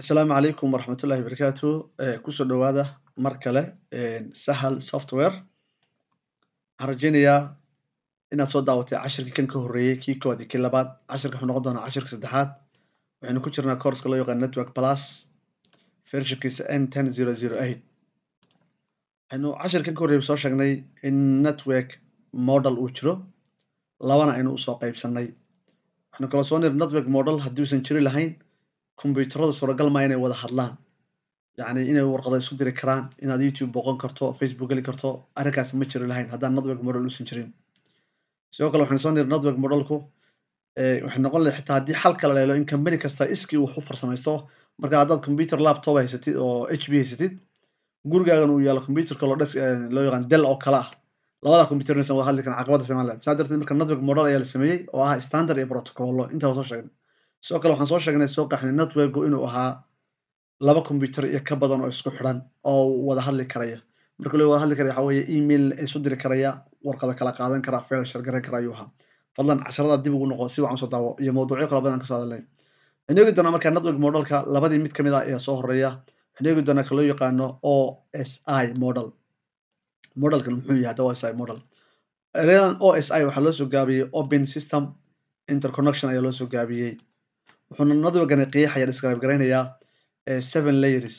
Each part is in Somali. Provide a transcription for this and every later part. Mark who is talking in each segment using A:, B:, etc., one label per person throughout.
A: asalaamu calaykum waraxmatullahi barakaatu eh, kusoo dhowaada mar kale eh, sahal software waxaan rajaynayaa inaad soo daawatay cashirkii kan ka horreeyey kii koodi kii labaad cashirka wuxuu noqon doonaa cashirka saddexaad waxaynu ku jirnaa korska loo yaqaan network plus fershinkiisa n ten zero zero eight waxaynu cashirkan ka horreeyey soo sheegnay in network model uu jiro labana aynu usoo qaybsannay waxaynu kala soo nir network model haddiiusan jiri lahayn kombiyuutarada suuragal maa inay wada hadlaan yacni inay warqada isu diri karaan inaad youtube boqon karto facebook geli karto arrinkaas ma jiri lahayn haddaan network model usan jirin sidoo kale waxaan soo niri network modelku eh, waxay noqon lahay xitaa haddii xal kale leelo in company kasta iskii wax u farsamaysto marka haddaad computer laptop haysatid oo h b haysatid gurigaagan uu yaalo computerka loo dhes eh, loo yaqaan del oo kale ah labada computer inaysan wada hadli karin caqabada samaalahayd saa darteed marka network model ayaa la sameeyey oo ah standard iyo protocolo intaa soo sheegnay sidoo kale waxaan soo sheegnay soo qaxnay networku inuu ahaa laba combyuter iyo ka badan oo isku xidhan oo wada hadli karaya marka loo wada hadli karaya waxa weeye email isu diri karaya warqada kala qaadan karaa feel shargaran kara ayuu ahaa fadlan casharada dib ugu noqo si waxaan soo daawo iyo mawduucyo kala badan ka soo hadalnay waxaan eegi doonaa marka network modelka labadii mid ka mid ah ayaa soo horeeya waxaan eegi doonaa ka loo yaqaano osi model modelkan muxuu yahay hadda osi model eredan osi waxaa loo soo gaabiyey open system interconnection ayaa loo soo gaabiyey wuxuuna nadwigan qeexaya describe garaynayaa eh, seven layers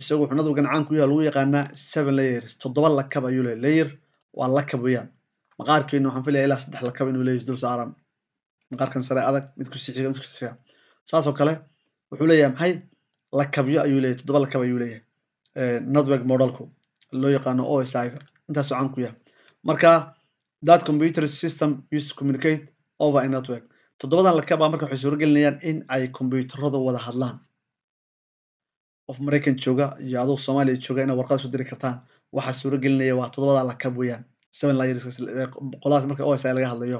A: isagu wuxuu nadwigan caan ku yaha lagu yaqaanaa seven layers toddoba lakab ayuu leey layer waa lakab weeyaan maqaarkeena waxaan filaya ilaa saddex lakab inuu leeyahay dul saaran maqaarkan sare adag mid ku mid ku saasoo kale wuxuu leeyahay maxay lakabyo ayuu leeyahay toddoba lakab ayuu leeyahay eh, nadweg modelku loo yaqaano osiga intaasuu caan ku yahay marka that computer system used to communicate over a network todobadan lakab a marka waxay suuro in ay kombyuutarada wada hadlaan of maraykan jooga iyo adoo soomaaliya jooga inaad warqad isu diri kartaan waxaa suuro waa toddobadaa lakab weeyaan eh, qoladaas marka o laga hadlayo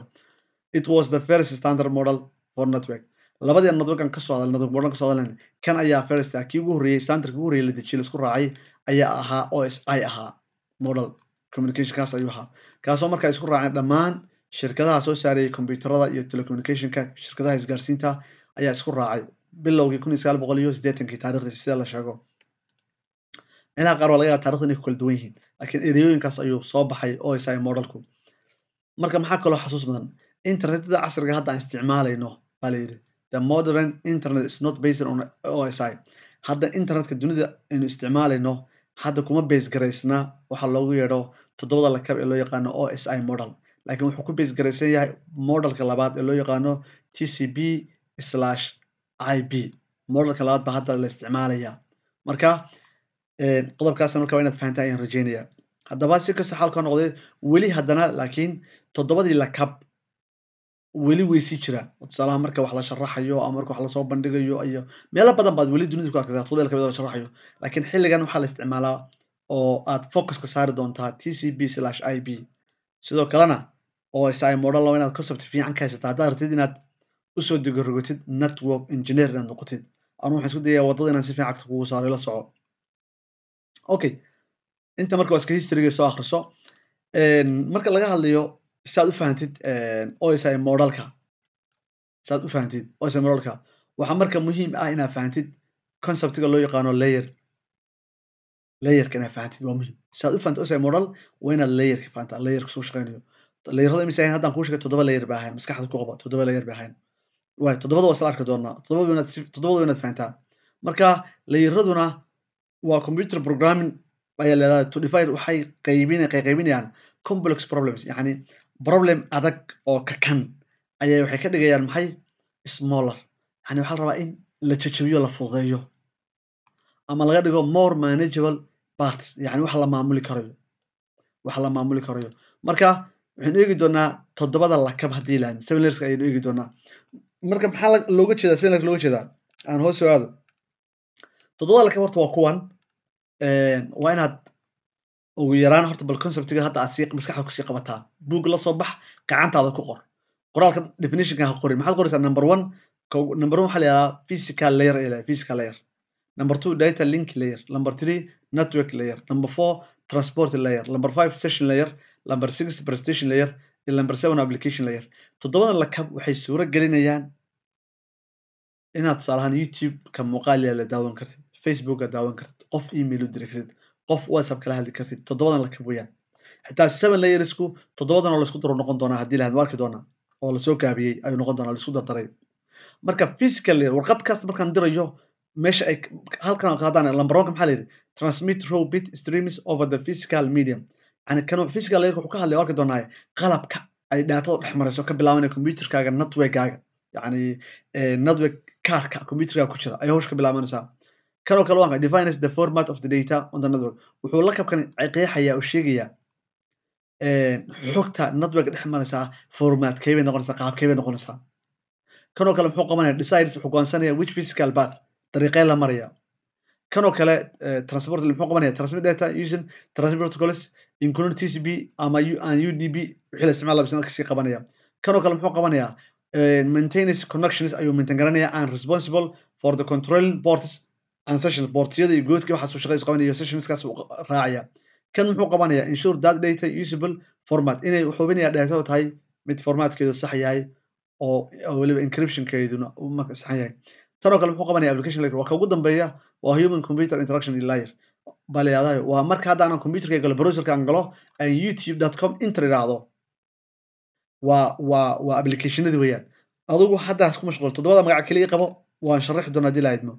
A: it was the first standard model for network labadii networkan kasoo hadal network model kasoo hadalen kan ayaa first ah kii ugu horreeyey standard ugu horreeyey la dejiye la isku raacay ayaa ahaa o i ahaa model communication ayuu ahaa kaasoo marka isku raaceen dhammaan shirkadaha soo saarayay kombyuutarada iyo telecommunicationka shirkadaha isgaarsiinta ayaa isku raacay bilowgii kun iyo sagaal boqol iyo sida la sheego meelaha qaar waa laga yaaba tarikhda inay ku kala duwan yihiin laakiin eedeyooyinkaas ayuu soo baxay oo modelku marka maxaa kaloo xasuus mudan internetda casriga hadda aan isticmaalayno baa la yidhi the modern internet is not based on osi hadda internetka dunida aynu isticmaalayno hadda kuma base waxa loogu yeedho toddobada lakab ee loo yaqaano o model lakiin wuxuu ku base yahay modelka labaad ee loo yaqaano t c b slash i b modelka labaad baa hadda la isticmaalaya marka eh, qodobkaasna marka waa inaad fahantaan ayaan rajaynaya haddaba si kastoo xaalka noqday weli haddana laakiin toddobadii lakab weli way sii jiraan tusaalaha marka wax la sharaxayo ama marka wax lasoo bandhigayo iyo meelo badan baad weli dunida ku arkaysaa toddobada lakab la sharaxayo laakiin xilligan waxaa la isticmaalaa oo aad focuska saari doontaa t c b slash i b sidoo kalena os i model inaad concept fiican ka haysataa haddaad rabtid inaad usoo degorogotid network engineer inaad noqotid anu waxaan isku dayayaa waddada inaan si fiican cagta kugu saaray la soco okay inta marka waa iska historyga soo akhriso marka laga hadlayo si u fahantid os i modelka u fahantid os i waxaa marka muhiim ah inaad fahantid conceptiga loo yaqaano layer layerka inaad fahantid waa muhim saad u fahanto osay modal waa inaad layerka fahantaa layerka soo shaqeynayo layerada imise haddaan kuu sheegay toddoba layer bay ahayn maskaxda ku qaba toddoba layer bay ahayn waayo toddobada waa isla arki doonaa toddobada inaad fahantaa marka layeraduna waa computer programming ayaa leedahay to define waxay qaybin qayqaybinayaan complex problems yacni problem adag oo kakan ayay waxay ka dhigayaan maxay smaller yani waxaa la rabaa in la jajabiyo la fudeeyo ama laga dhigo more manageable bat yani wax la maamuli karayo wax la maamuli karayo marka waxaynu eegi doonaa toddobada lakab haddii lahayn seven ayaynu eegi doonaa marka maxaa looga jeedaa seven looga jeedaa aan hoos soo aado toddobada lakab horta waa kuwan waa inaad ugu yaraan horta bal conceptiga hadda aad sii maskaxda kusii qabataa buug la soo bax gacantaada ku qor qoraalka definitionka ha qorin maxaad qoraysaa number one number one waxaa la yidhahdaa physical layer ay lahay physical layer نمبر 2 داتا لينك لاير نمبر 3 نتورك لاير نمبر 4 ترانسبورت لاير نمبر 5 ستيشن لاير نمبر 6 برستيشن لاير نمبر 7 ابلكيشن لاير تoddobadan lakab waxay suuro gelinayaan inaad tusaalahaan youtube ka muuqaal yaa la daawan kartid facebook aad daawan kartid qof email u diri kartid qof whatsapp kala hadli kartid toddobadan lakab weeyaan xitaa seven layersku toddobadan oo laisku daro noqon doonaa haddii lahaad arki doonaa oo lasoo gaabiyey ayuu noqon doonaa laisku dardaray marka physical layer warqad kasta markaan dirayo meesha ay halkan qaadaan lambaronka maxaa layidhi transmit row streams over the physical medium yani kan physical layer wuxuu ka hadlaya arki doonaa qalabka ay dhaatada dhex marayso ka bilaabanaya computerkaaga networkaaga yani eh, network kaarka computerkaaga ku jira ayay hawsha ka bilaabanaysaa kanoo kale waan defines the format of the data on the network wuxuu la kabkan oo sheegaya eh, xogta networka dhex maraysaa format keebay noqonaysaa qaab keebay noqonaysaa kanoo kale muxuu qabanaya decides wuxuu go'aansanaya which physical path dariiqee la maraya kanoo kale transport muxuu qabanaya transmit data using transmit protocols including tcp ama an udp wixii la isticmaal labisna kasii qabanaya kanoo kale muxuu qabanaya maintenance connections ayuu maintain garanaya and responsible for the controlling ports and sessions portiyada iyo goodka waxaas uu shaqada is qabanaya sessionskaas uu raacaya kan muxuu qabanaya ensure that data usable format inay xubinaya dheetada tahay mid formatkeedu sax yahay oo weliba encryptionkeeduna saxan yahay tanoo kale muxuu qabanaya application layer waa ka dambeeya waa human computer interaction layer baa la waa marka hadda aanan computerka galo browserka aan galo aan youtube com inter idhaahdo waa waa waa applicationadii weeyaan adigu haddaas ku mashquul toddobada magac keliya qabo waan sharaxi doonaa hadii lahaydmo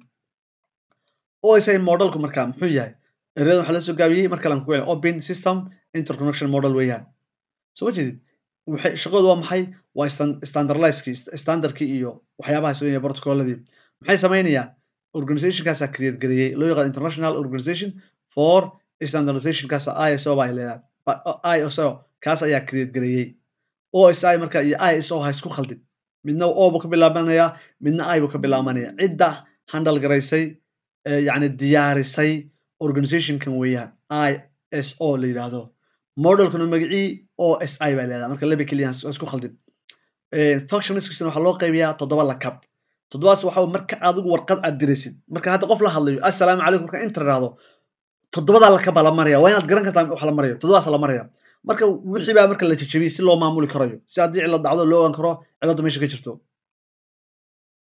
A: osi modelku marka muxuu yahay ereyada waxaa la gaabiyey mar kale ku celin open system interconnection model weeyaan soo ma jeedid waxay shaqadu waa maxay waa standardlizekii standardkii iyo waxyaabahaas weeye protocoladii maxay samaynayaa organizationkaasa create gareeyey loo yaqaan international organization for standardization kaas iso baa leedahay iso kaas ayaa create gareeyey osi marka iyo iso ha isku khaldin midna o buu ka bilaabanayaa midna i buu ka bilaabanaya cidda handal garaysay eh, yacni diyaarisay organizationkan weeyaan iso la yidhaahdo modelkuna magacii o si baa leedahay marka laba keliya ha isku khaldin eh, functionisksna waxaa loo qaybiyaa toddoba lakab toddobaas waxa marka adigu warqad aad diraysid marka hadda qof la hadlayo assalaamu calaykum marka inta raado toddobadaa la kaba la maraya waa inaad garan kartaa wax la marayo toddobaas la maraya marka wixii baa marka la jajabiyey si loo maamuli karayo si haddii cilad dhacdo loo ogaan karo ciladda meesha ka jirto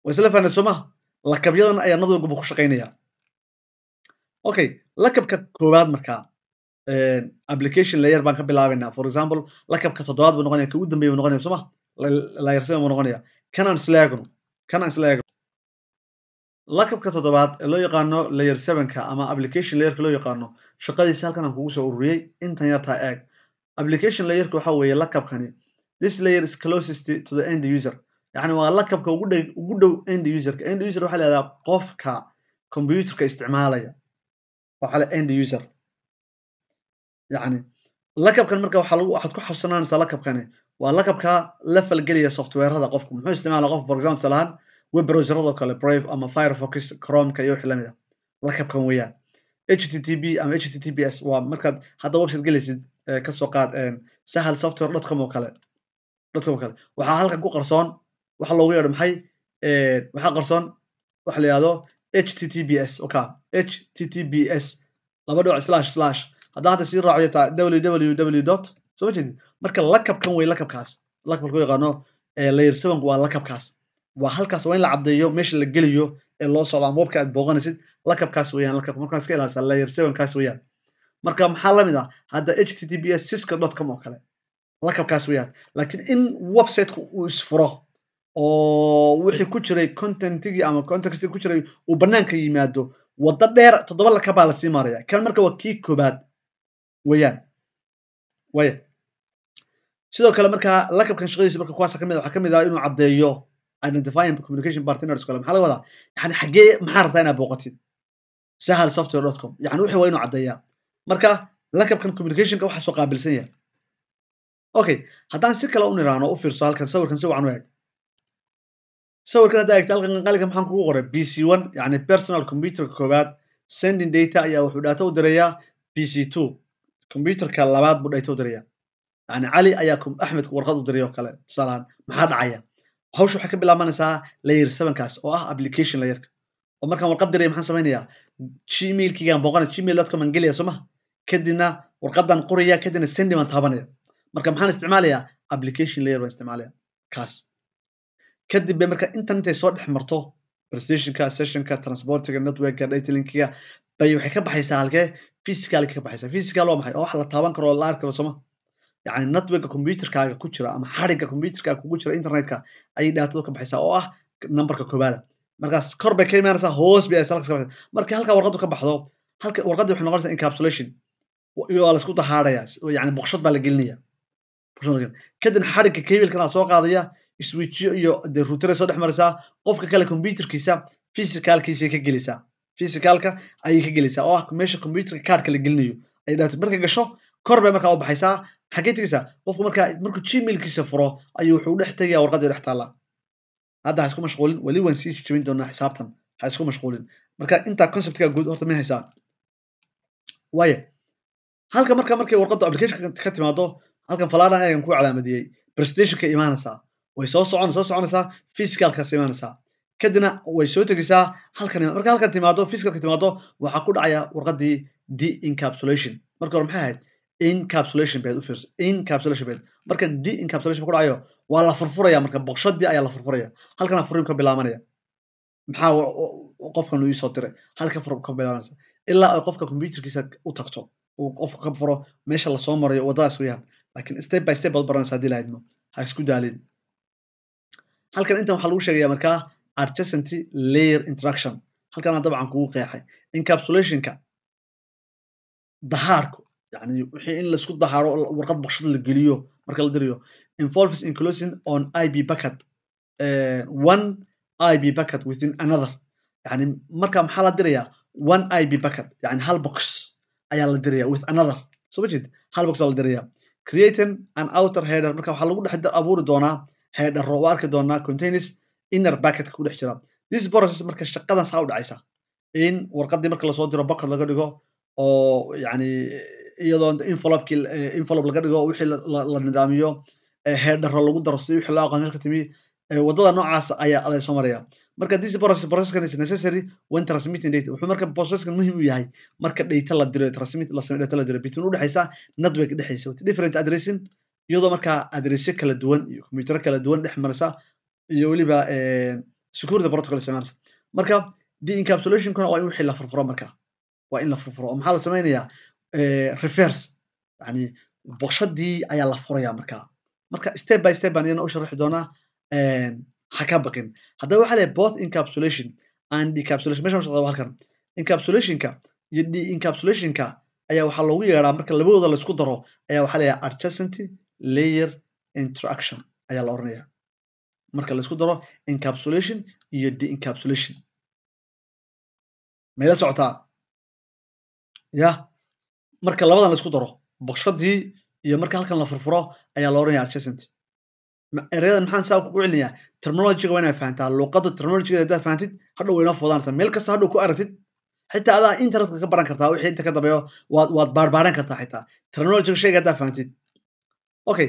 A: waa isla fahanay soo maha lakabyadan ayaa nadwalgaba ku shaqaynaya okay lakabka koowaad markaa application layer baan ka bilaabaynaa for example lakabka toddobaad buu noqonaya ka ugu dambeeya buu noqonaya soo maha layer seven buu noqonaya kanaan slaagno kananslg lakabka toddobaad ee loo yaqaano layer 7 ama application layer loo yaqaano shaqadiisa halkan aan kugu soo ururiyey intan yartaa eeg application layerka حاوي weeye كاني this layer is closest to the end user يعني هو لقب ugu dhow ugu dhow end userka end user waxaa la yihahdaa كا computerka isticmaalaya waxaa la end user yacni lakabkan marka waxaa lagu waxaad ku xasuusananaysaa كاني waa lakabka la falgeliya softweerada qofku muxuu isticmaala qof for example lahaan web browserado kale brave ama firefox chromeka iyo wix lamid a lakabkan weeyaan http ama https waa markaad hadda website gelaysid kasoo qaad sahal software dotcom oo kale dotcom kale waxaa halkan ku qarsoon waxa loogu yeedho maxay waxaa qarsoon waxa la yidhahdo https oka https laba dhinac slash slash haddaan hadda sii raaciyo taa www dot soo ma jeedin marka lakabkan wey lakabkaas lakabka loo yaqaano layer seven waa lakabkaas waa halkaas waa in la caddeeyo meesha la geliyo ee loo socdo ama webka aad booqanaysid lakabkaas weeyaan lakabka markaas ka ilaalisa layer seven kaas weeyaan marka maxaa la mid ah hadda https cisco dot com oo kale lakabkaas weeyaan laakiin in websiteka uu isfuro oo wixii ku jiray contentigii ama contextigii ku jiray uu bannaanka yimaado waddo dheer toddoba lakabaa la sii maaraya kan marka waa kii koobaad weeyaan waya sidoo kale markaa lakabkan shaqadiisa marka kuwaasa kamid waxaa kamid ah inuu caddeeyo identifying communication partners kale maxaa laga wadaa yani xaggee maxaa rabtaa inaad booqatid sahal software com yani wuxuu waa inuu caddeeyaa marka lakabkan communicationka waxaasoo qaabilsan yahay okay haddaan si kale u niraano u fiirso halkan sawirkan si wacan u eeg sawirkan haddaa eegta halkan qalinka maxaan kugu qoray bc1 yani personal computerka koowaad sending data ayaa wuxuu dhaato u dirayaa bc2 computerka labaad buu dhayto u dirayaa يعني cali ayaa axmedku warqad u diray oo kale tusaalaan maxaa dhacaya hawsha waxay ka bilaabanaysaa layer sevenkaas oo ah application layerka oo markaan warqad diray maxaan samaynayaa gmailkigaan booqana gmail.com aan gelaya soo maha kadibna warqadan qoraya kadibna sendi baan taabanaya marka maxaan isticmaalayaa application layer baan isticmaalaya kaas kadib bay marka internetay soo dhex marto prestationka sessionka transportiga networka datalinkiga bay waxay ka baxaysaa halkee physicali ka baxaysaa physical waa maxay oo wax la taaban karo oo la arki karo soo maha yani networka computerkaaga ku jira ama xadhigga computerkaaga kugu jira internetka ayay dhibaatadu ka baxaysaa oo ah numberka koowaada markaas kor bay ka imaanaysaa hoos bay salkas ka baxaysaa markii halka warqadu ka baxdo halka warqadii waxay noqonaysaa encapsulation waa laisku dahaadhaya yani boqshad baa la gelinaya kadib xadhigga kabilkana soo qaadaya switchyo iyo de routere soo dhex maraysaa qofka kale computerkiisa physicalkiisa ka gelisaa physicalka ayay ka gelisaa oo ah meesha computerka kaadhka la gelinayo ay dhaato marka gasho kor bay markaa u baxaysaa xaggee tegaysaa qofku markaa markuu gmailkiisa furo ayuu wuxuu dhex tegayaa warqadii dhex taalla hadda ha isku mashquulin weli waan sii jijabin doonaa xisaabtan ha isku mashquulin marka intaa conceptkaa guud horta ma haysaa waaya halka marka markay warqaddu application ka timaado halkan falaadhan ayaan ku calaamadiyey presentationka imaanaysaa way soo socon soo soconaysaa physicalkaas imaanaysaa kadibna way soo tegaysaa halkan marka halkan timaado physicalka timaado waxaa ku dhacaya warqadii de encapsulation marka hore maxay ahayd incapsulationbed marka d incapsulation ku dhacayo waa la furfuraya marka boqshadii ayaa la furfuraya halkana furin ka bilaabanaya maxaa qofkan uu iisoo diray halka fur ka bilaabanaysa ilaa ay qofka computerkiisa u tagto uu qofka ka furo meesha lasoo marayo waddadaas weeyaan laakiin step by step baad baranaysa hadii lahaydmo ha isku daalin halkan intan waxaa lagu sheegaya markaa adjacent layer interaction halkana dabcan kugu qeexay encapsulationka dahaarku yani wixii in laisku daharo warqad boqshada la geliyo marka la dirayo involves inclusion on ib bucket uh, one ib bucket within another yani marka maxaa la diraya one ib bucket yani hal box ayaa la diraya with another soo ma hal box baa la diraya creating an outer header marka waxaa lagu dhex abuuri doonaa headero waa arki doonaa containers inner bucketka ku dhex jira this process marka shaqadan saa u dhacaysa in warqadii marka lasoo diro bucket laga dhigo oo yani iyadoo envelopki envelope eh, laga dhigo wixii la nidaamiyo heedharo eh, lagu daro si wixii loo aqoon meesha ka timi eh, waddada noocaas ayaa laysoo maraya marka this process processkan is necessary when transmitting data wuxuu marka processkan muhiim u yahay marka data la diro transmit la sameeyo data la diro between u dhaxaysa network dhaxaysa different addressing iyadoo marka addressyo kala duwan iyo computer kala duwan dhex maraysa iyo weliba security protocol isticmaalaysa marka the encapsulation kuna waa in wixii la furfuro marka waa in la furfuro maxaa la sameynayaa reverse yani boqshadii ayaa la furaya marka marka step by step baan iyana u sharxi doonaa ha ka baqin haddaba waxaa leeyahay both incapsulation and decapsulation meshan ushaqada halkan encapsulationka iyo deencapsulationka ayaa waxaa loogu yeedhaa marka labadooda laisku daro ayaa waxaa leeyahay adjacent layer interaction ayaa la odhanaya marka laisku daro encapsulation iyo deencapsulation mayla socotaa yah marka labadan laisku daro boqshadii iyo marka halkan la furfuro ayaa la oranaya adjacent eryadan maxaan saa u celinayaa terminologiga waa inaad fahantaa luqadda terminologigeeda haddaad fahantid hadhow way inoo fudaanaysaa meel kasta hadhow ku aragtid xitaa adaa internetka ka baran kartaa wixii inta ka dambeeyo waad waad baarbaaran kartaa xitaa terminologiga shayga haddaad fahantid okay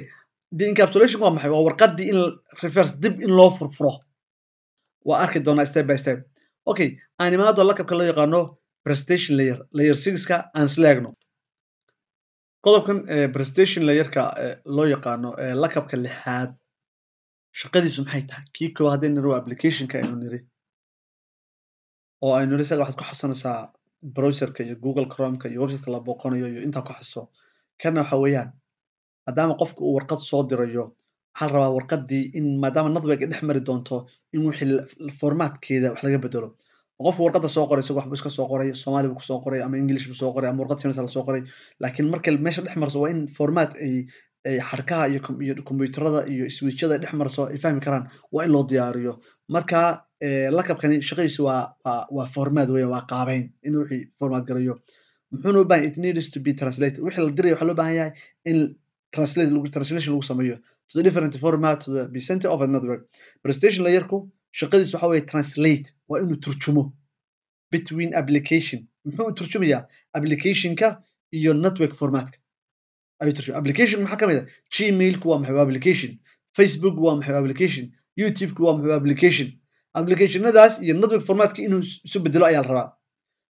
A: the encapsulation waa maxay waa warqaddii in reverse dib in loo furfuro waa arki doonaa step by step okay aan imaado lakabka loo yaqaano presentation layer layer sixka aan isla eegno qodobkan e, prestation layerka e, loo yaqaano e, lakabka lixaad shaqadiisu maxay tahay kii koo haddaynu niro applicationka aynu niri oo aynu niri isaga waxaad ku xasusanaysaa browserka iyo google chromeka iyo websiteka la booqanayo iyo intaa ku xuso kana waxa weeyaan maadaama qofka uu warqad soo dirayo waxaa la rabaa warqaddii in maadaama nadbiga dhex mari doonto in wixii formaatkeeda wax laga bedelo qof warqada soo qoray isag waxbu iska soo qoray somali bu kusoo qoray ama english bu soo qoray ama warqad sins lasoo qoray laakiin marka meesha dhex marso waa in format ay xarkaha iyo combyuterada iyo swiijada dhex marso ay fahmi karaan waa in loo diyaariyo marka eh, lakabkani shaqadiisu waa format weyan waa qaabayn in wixii format garayo muxuuna u bahan it needs to be translated wixii la diraya waxa loo bahan yahay in translate translation lagu sameeyo to the different format to the percenter of another work presentation layerku shaqadiisu waxa weye translate waa inuu turjumo between application muxuu u turjumayaa applicationka iyo network formatka ayuu turjuma application maxaa ka mid a ah? gmailku waa maxay application facebook waa maxay application youtube waa maxay application applicationadaas iyo network formatka inuu isu bedelo ayaa la rabaa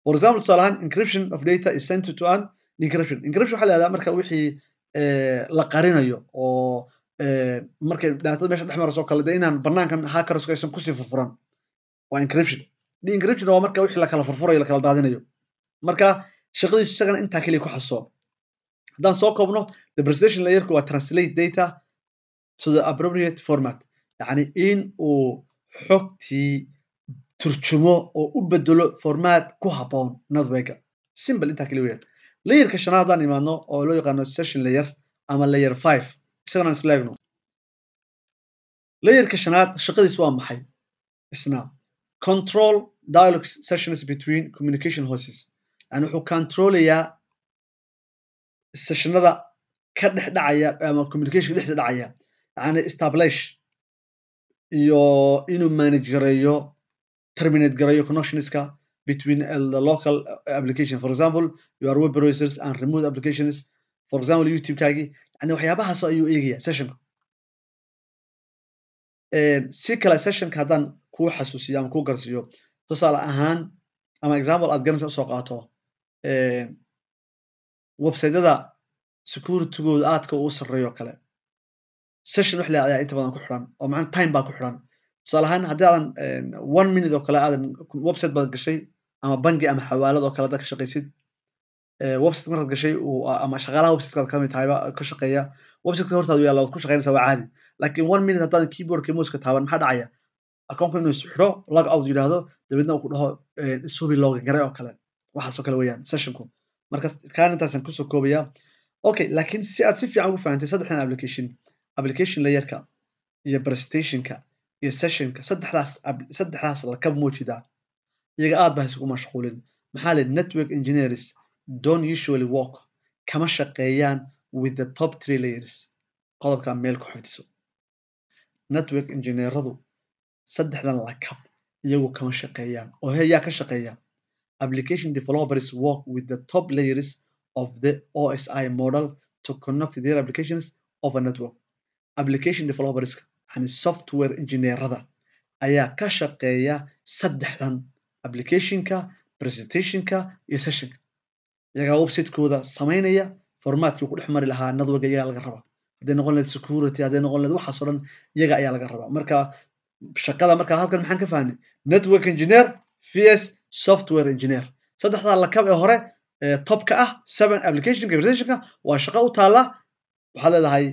A: for example tusaale ahaan encryption of data is centered to an encryption encryption waxaa la marka wixii eh, la qarinayo oo eh, markay dhacdada meesha dhex marayso kale dee inaan banaankan hackers aysan kusii furfuran waa encryption encryption waa marka wixii lakala furfurayo lakala daadinayo marka shaqadiisu isagana intaa keliya ku xaso haddaan soo koobno the presentation layerku waa translate data to the appropriate format yacni in uu xogtii turjumo oo u bedelo format ku haboon networka simple intaa keliya weyaan layerka shanaad haddaan imaadno oo loo yaqaano session layer ama layer five isagana isla egno layerka shanaad shaqadiis waa maxay isna control dialogue sessions between communication hoses yani wuxuu controlayaa sessionada ka dhex dhacaya ama communication dhexda dhacaya yani establish iyo inuu manage gareeyo terminate gareeyo connectionska between uh, the local uh, application for example your web browsers and remote applications for example youtube-kaagii yani waxyaabahaas ayuu eegaya sessionka si kale sessionka haddaan ku xasuusiya ama ku garsiiyo tusaale ahaan ama example aad ganaysa usoo qaato websiteyada securitygooda aadka uu sarreeyo kale session wax laa ayaa inta badan ku xidhan oo macna time baa ku xidhan tusaale ahaan haddii aadan one minute oo kale aadan website baad gashay ama bangi ama xawaalad oo kale dad ka shaqaysid website markaad gashay ama shaqaalaha websitekaad kamid tahayba ka shaqeeya websiteka hortaadu yaalla waad ku shaqaynaysaa waa caadi laakiin one minute haddaadan keyboardka mooska taaban maxaa dhacaya accountka inuu isxiro log out yidhaahdo dabeedna uu ku dhaho subi login garay oo kale waxaaso kale weyaan sessionku marka kaan intaasaan kusoo koobaya okay laakiin si aad si fiican ugu fahantay saddexdan application application layerka iyo presentationka iyo sessionka saddexdaas saddexdaas la muujidaa iyaga aad baa isugu mashquulin maxaa leh network engineers don't usually work kama shaqeeyaan with the top three layers qodobka meel ku xigtiso network engineeradu saddexdan lakab iyagu kama shaqeeyaan oo he ka shaqeeya application developers work with the top layers of the osi model to connect their applications of network application developerska yani software engineerada ayaa ka shaqeeya saddexdan applicationka presentationka iyo sessionka iyagaa websitekooda samaynaya formatkii ku dhex mari lahaa network iyagaa laga raba haday noqon lahayd security hadday noqon lahayd waxaaso dhan iyaga ayaa laga rabaa marka shaqada markaa halkan maxaan ka fahnay network engineer vs software engineer saddexdaa lakab ee hore ee topka ah seven applicationka presentationka waa shaqo u taalla waxaad leedahay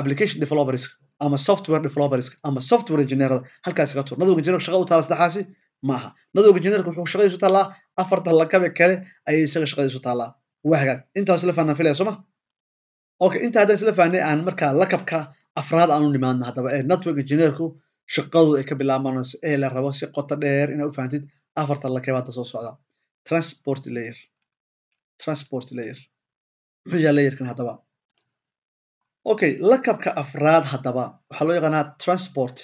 A: application developerska ama software developerska ama software engineerada halkaas ka tur network engineer shaqo u taalla saddexaasi maaha network engineerka wuxuu shaqadiisu taallaa afarta lakabe kale ayay isaga shaqadiisu taallaa waa hagaag intaas la fahnaan filaya sooma okay intaa haddaa isla fahnay aan markaa lakabka afraad aanu nimaadna haddaba ee network engineerku shaqadooda ay ka bilaabanayso ee la rabo si qoto dheer inaad u fahamtid afarta lakeb soo socda transport layer transport layer muxuu yaha layerkan haddaba okay lakabka afraad haddaba waxaa loo yaqaanaa transport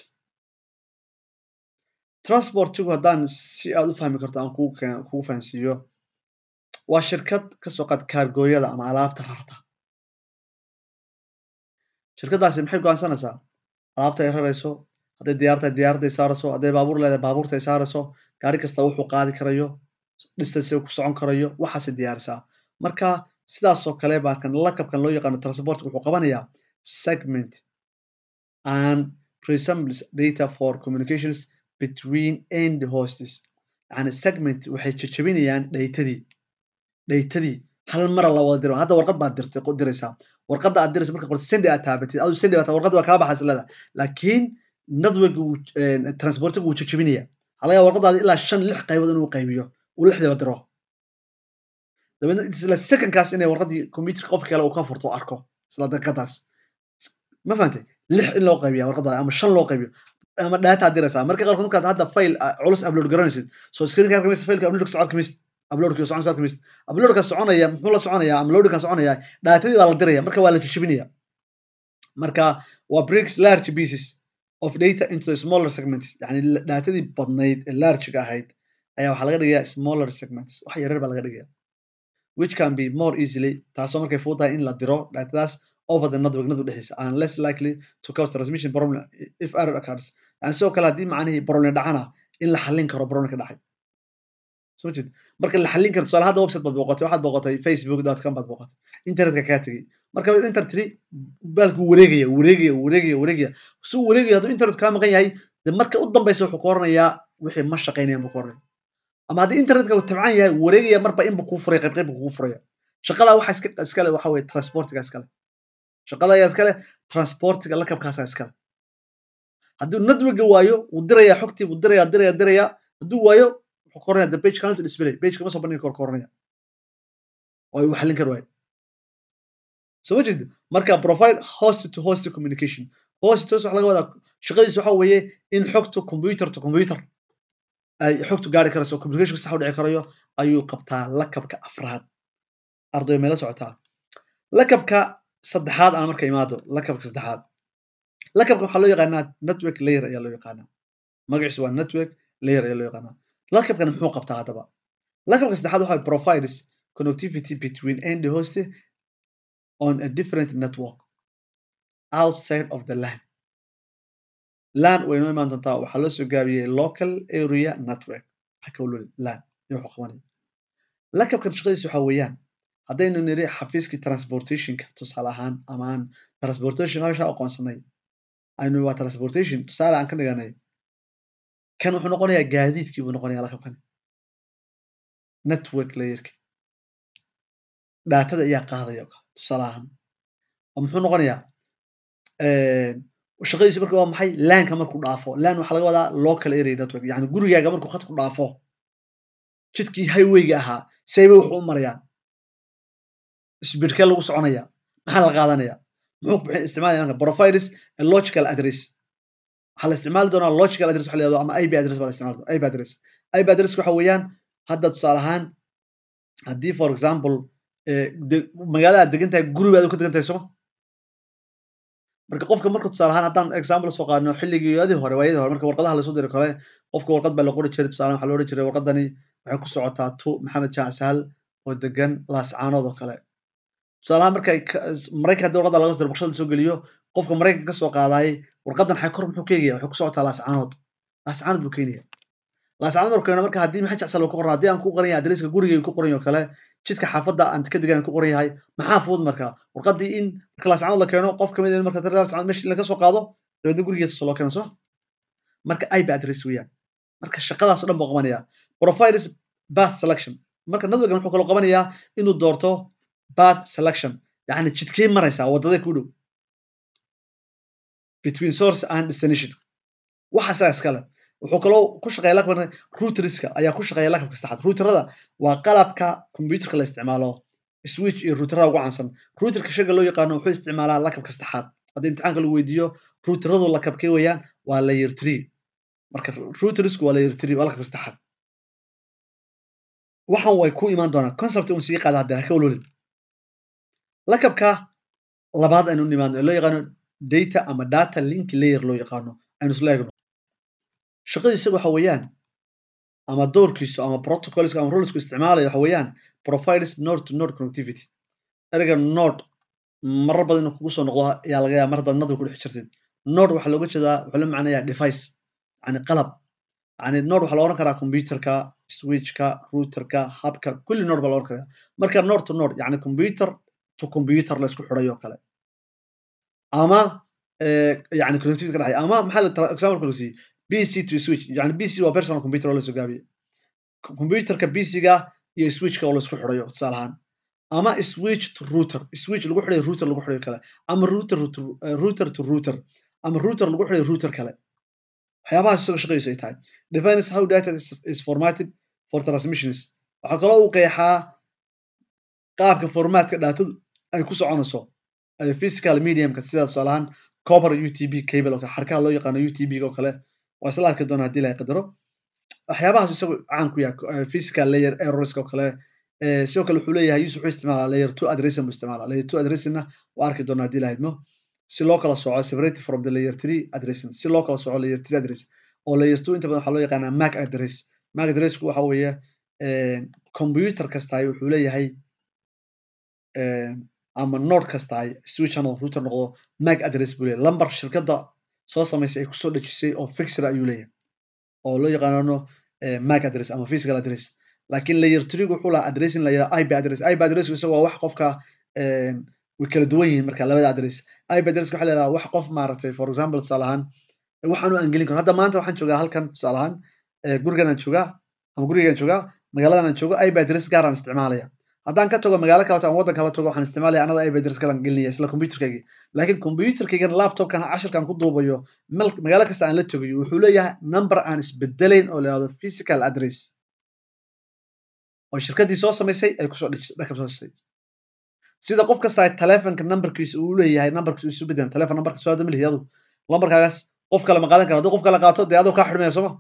A: transportigu haddaan si aad u fahmi karto aan kugu fahansiiyo waa shirkad kasoo qaad kaargooyada ama alaabta rarta shirkaddaasi maxay go'aansanaysaa alaabta ay rarayso hadday diyaartahay diyaarday saarayso hadday baabuur leedahay baabuurtay saarayso gaari kasta wuxuu qaadi karayo distance ku socon karayo waxaasay diyaarisaa marka sidaasoo kale baa lakabkan loo yaqaano transport wuxuu qabanayaa segment and resembles data for communications between and hostes yani segment waxay jajabinayaan dhaytadii dhaytadii hal mara la wada diro hadda warqad baad dirtay diraysaa warqadda aad diraysa marka qorta sendi aad taabatid adu sendi baa warqadda waa kaa baxaysa leedahay laakiin nadwiga transportiga wuu jajabinaya waxaa warqadaada ilaa shan lix qaybood inuu qaybiyo uu lixdiba diro dabeedna secondkaas inay warqadii computer qofka kale uu ka furto arko isla daqiiqadaas ma fahantay lix in loo qaybiya warqadaada ama shan loo qaybiyo ama data diraysaa marka qaarkood markaad hadda file ah, culus upload garanaysid soo screen kaa kamist fileka upload socod kamist uploadkii socon socod kamist uploadka soconaya muxuu la soconaya ama loadinka soconaya datadii baa la diraya marka waa la jajabinaya marka waa bricks large pieces of data into the smaller segments yani daatadii badnayd ee largiga ahayd ayaa waxaa laga dhigayaa smaller segments wax yareer baa laga dhigaya which can be more easily taasoo markay fuudtahay in la diro daatadaas over the network network dhexdiisa and less likely to cause transmission problem if error occurs yani sidoo kale haddii macnihii problem dhacana in la xallin karo problemka dhacay soo jeed marka la xallin karo tusaale hadda website baad booqotay waxaad booqotay facebook dot com baad booqotay internetka kaa tegey marka inter tiri baalku wareegaya wareegaya wareegaya wareegaya su wareegaya hadduu internet kaa maqan yahay de marka u dambaysa wuxuu ka oranayaa wixii ma shaqaynaya buu ka oranaya ama haddii internetka uu tabcan yahay wareegaya marba inba kuu furay qayb qaybba kuu furaya shaqada waxa iskale waxa weye transportiga iskale shaqada ayaa iskale transportiga lakabkaasa iskale hadduu networka waayo wuu dirayaa xogtii wuu diraya diraya diraya hadduu waayo wuxuu ka oranaya the page can't display soo bandhigi karo ka oranaya waayo uu xallin kar soo ma jeedid marka profile host to host communication host host waxa laga wadaa shaqadiisu waxa weeye in xogta computer to computer ay xogtu gaari karayso communication sax u dhici karayo ayuu qabtaa lakabka afraad arday meela socotaa lakabka saddexaad aan marka imaado lakabka saddexaad lakabka waxaa loo yaqaanaa network layer ayaa loo yaqaanaa magaciisu waa network layer ayaa loo yaqaanaa lakabkan muxuu qabtaa haddaba lakabka saddexaad waxa profile connectivity between end host on a different network outside of the land lan way noo imaan doontaa waxaa loo soo gaabiyey local area network lan qabanay lakabkan shaqadiisa waxaa weeyaan haddaynu niri xafiiskii transportationka tusaale ahaan amaan transportation meesha aqoonsanay aynu waa transportation tusaale aan ka dhiganay kan wuxuu noqonayaa gaadiidkii buu noqonayaa lakabkan network layerka dhaatada ayaa qaadayo tusaale ahaan oo muxuu noqonayaa shaqadiisi marka waa maxay laanka markuu dhaafo lan waxaa laga wadaa local area network yani gurigaaga markuu khadku dhaafo jidkii highwayga ahaa sayba wuxuu u marayaan sbidkee lagu soconaya maxaa la qaadanaya muxuu bixin isticmaalaya marka logical address waxaa la isticmaali doonaa logical address waxa la ama ip address baa la isticmaali doonaa ip address ip address waxa weeyaan hadda tusaale ahaan haddii for example magaalada degan tahay gurigaad ka degan tahay soma marka qofka marka tusaale ahaan haddaan example soo qaadno xilligiiyadii hore waayadii hore marka warqadaha lasoo diri kale qofka warqad baa la qori jiray tusaale waxaa la odhan jiray warqadani waxay ku socotaa tu maxamed jaacsahal oo degan laascaanood oo kale tusaalahaan marka maraykanka haddii warqadda laga soo diro baqshada soo geliyo qofka maraykanka ka soo qaadaayay warqaddan xay kor muxuu ka eegaya waxay ku socotaa laascaanood laascaanood buu keenaya lascad markana marka haddii maxaa jecsan lagu qoran haddii aan ku qoran yahay adresska gurigayga ku qoran yahay kale jidka xaafadda aan ka degaan ku qoran yahay maxaa fudud marka warqadii in marka lascanood la keeno qof kamid in marka lascanood meesha laga soo qaado dabeedna gurigeeda soo loo keeno soo marka ib address weeyaan marka shaqadaas oo dhan buu qabanaya profiles path selection marka nadwigan wuxuu kaloo qabanayaa inuu doorto path selection yacni jidkay maraysaa waddaday ku dhow between source and destination waxa sidaas kale wuxuu kaloo ku shaqeeya lakabka routerska ayaa ku shaqeeya lakabka saddexaad routerada waa qalabka computerka la isticmaalo switch iyo routerada ugu caansan routerka shayga loo yaqaano wuxuu isticmaalaa lakabka saddexaad haddii imtixaanka lagu weydiiyo ruuteradu lakabkee weeyaan waa layer three marka routersku waa layer three waa lakabka saddexaad waxaan way ku imaan doonaa concept un sii qaada haddee ha ka lakabka labaad aynu u nimaadno loo yaqaano data ama data link layer loo yaqaano aynu isla eegno shaqadiisa waxa weeyaan ama doorkiisu ama protocolska ama rulesku isticmaalaya waxa weeyaan profiles nord to nord connectivity ereyga nord marar badan inuu kugu soo noqdo ayaa laga yaaba mar haddaad nadba ku jirtid nord waxaa looga jeedaa wuxuu la macnayaa device yani qalab yani nord waxaa la oran karaa computerka switchka routerka hubka kulli nord baa la oran karaa marka nord to nord yani computer to computer la isku kale ama eh, yani connectivity ka dhexay ama maxaa example ka siiyey b c to switch yani b c waa personal computer oo lasoo gaabiye computerka b c-ga iyo switchka oo laisku xidhayo tusaalahaan ama switch to router switch lagu xidhayo router lagu xidhayo kale ama router eh, router to router ama router lagu xidhayo router kale waxyaabahaas isaga shaqaysu ay tahay defines how data is formatted for transmissions waxaa kaloo uu qeexaa qaabka formaatka dhaatadu ay ku soconayso physical mediumka sida tusaalahaan copper utb cable oo kale xarkaha loo yaqaano utb oo kale waa isla arki doonaa hadii ilahay qadaro waxyaabahaas isagu caan ku yaha eh, physical layer errorska oo kale eh, sidoo kale wuxuu leeyahay yusuf wuxuu isticmaala layer two addressing buu isticmaala layer two addressingna waa arki doonaa hadii ilahay idmo si loo kala soco separated from the layer three addressing si loo kala soco layer three addressing oo layer two inta badan waxaa loo yaqaanaa mac address mac addressku waxa weeye eh, computer kastaay wuxuu leeyahay ama node kastaay switch router noqdo mac address buu leeyahay number shirkadda soo samaysay ay kusoo dhejisay oo fixer ayuu leeyahay oo loo yaqaanano eh, mac address ama physical address laakiin layer trig wuxuu lahaa addressing la yidhaha ip address ip address isagu waa wax qofka eh, way kala duwan yihiin marka labada adress ip address waxaa la wax qof maaragtay for example tusaale ahaan waxaan angelin karo hadda maanta waxaan joogaa halkan tusaale ahaan eh, gurigan aan joogaa ama gurigan joogaa magaaladan aan joogo ip address gaaraan isticmaalaya haddaan ka tago magaalo kaleto ama waddan kala tago waxaan isticmaalaya anada ay bay gelinaya isla combyuterkaygii laakiin combyuterkaygan laptopkan cashirkan ku duubayo magaalo kasta aan la togayo wuxuu leeyahay number aan isbedelayn oo la physical address oo shirkaddii soo samaysay ay kusoo dhakabsoosisay sida qof kasta ay taleefonka nambarkiisa uu leeyahay nambarkiisa uu isu bedelan teleefon nambarka soo adamilihid adu lambarkaagaas qof kale ma qaadan kara hadduu qof kale qaato dee adoo kaa xidhmaya sooma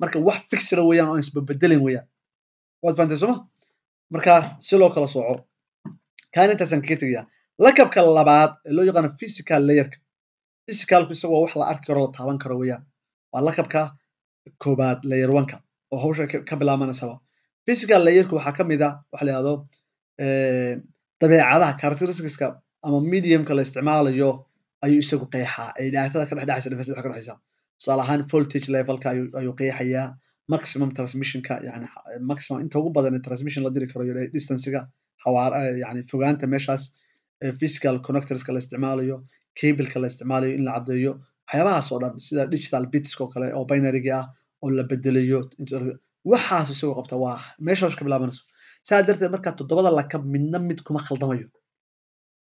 A: marka wax fixira weeyaan oo aan isbabedelayn weeyaan waa advantage sooma marka si loo kala sooco kaana intaasaan kaga tegayaa lakabka labaad ee loo yaqaano physical layerka physicalku isagu waa wax la arki karo la taaban karo weyaan waa lakabka koobaad layer oneka oo hawsha ka bilaamanaysaa physical layerku waxaa ka mid a ah, waxa la yidhahdo dabeecadaha characteristiceska ama mediumka la isticmaalayo ayuu isagu qeexaa ee dhaatada ka dhexdhexaysa dhifasada ka dhexaysa tusaale ahaan voltage levelka ayuu qeexayaa maximum transmissionka yani maximum inta ugu badan transmission la diri karo iyo yani fogaanta meeshaas physical connectorska la isticmaalayo cableka la isticmaalayo in la cadeeyo waxyaabahaasoo oo dhan sida digital bitsk kale oo binary ah oo la bedelayo waxaas isagoo qabta waa meeshaas ka bilaabanayso saa darteed markaa toddobada lakab midna mid kuma khaldamayo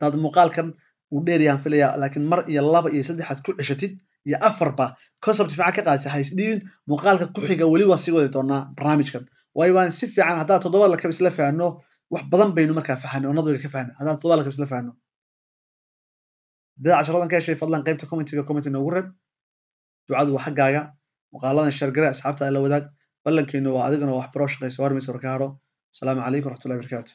A: daad muuqaalkan uu dheer yahan filaya laakiin mar iyo laba iyo saddexaad ku ceshatid iyo afarba concept fiican ka qaadisa haisdhiibin muuqaalka ku xiga weli waa sii wadi doonaa barnaamijkan waayo waan si fiican haddaad toddoba lakab isla fahno wax badan baynu markaa fahanay oo nadwiga ka fahanay haddaan toddoba lakab isla fahanno bidaac sharadan ka heshay fadlan qaybta commentiga comment inoogu reeb ducadu waa xaggaaga muuqaaladan shargare asxaabta alla wadaag ballankeenu waa adiguna waxbaro shaqaysa hormaysa warka haro asalaamu calaykum waraxmatullahi barakaatu